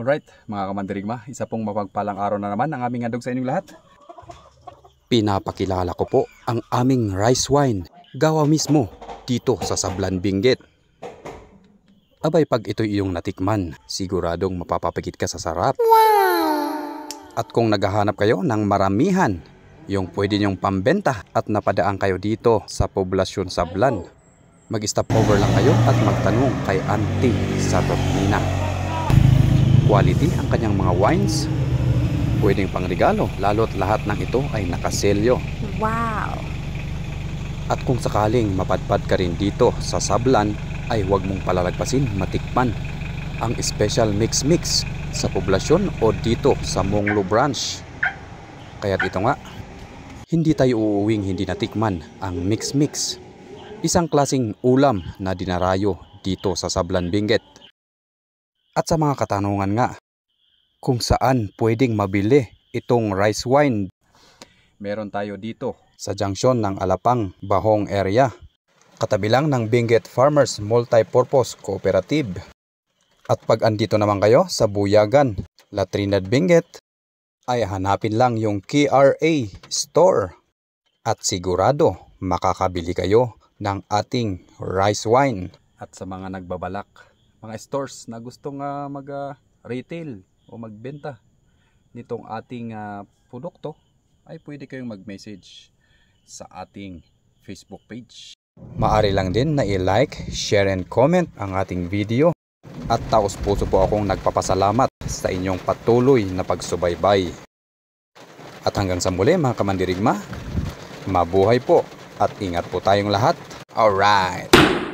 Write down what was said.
Alright, mga kamandirigma, isa pong mapagpalang araw na naman ang aming handog sa inyong lahat. Pinapakilala ko po ang aming rice wine, gawa mismo, dito sa Sablan Benguet. Abay pag ito iyong natikman, siguradong mapapapikit ka sa sarap. Wow! At kung naghahanap kayo ng maramihan, yung pwede niyong pambenta at napadaan kayo dito sa poblasyon Sablan, mag-stopover lang kayo at magtanong kay Auntie sa Tortina quality ang kanyang mga wines. Pwedeng pangregalo, lalo't lahat ng ito ay nakaselyo. Wow! At kung sakaling mapadpad ka rin dito sa Sablan, ay huwag mong palalagpasin matikman ang special mix mix sa poblasyon o dito sa Monglo Branch. Kaya't ito nga, hindi tayo uuwing hindi natikman ang mix mix, isang klasing ulam na dinarayo dito sa Sablan Binget at sa mga katanungan nga kung saan pwedeng mabili itong rice wine. Meron tayo dito sa junction ng Alapang, Bahong area. Katabilang ng Benguet Farmers Multi-Purpose Cooperative. At pag andito naman kayo sa Buyagan, La Trinidad Benguet, ay hanapin lang yung KRA store. At sigurado makakabili kayo ng ating rice wine. At sa mga nagbabalak mga stores na gustong uh, mag-retail ah, uh, o magbenta nitong ating uh, produkto ay pwede kayong mag-message sa ating Facebook page. Maari lang din na i-like, share and comment ang ating video at taos puso po akong nagpapasalamat sa inyong patuloy na pagsubaybay. At hanggang sa muli mga kamandirigma, mabuhay po at ingat po tayong lahat. Alright!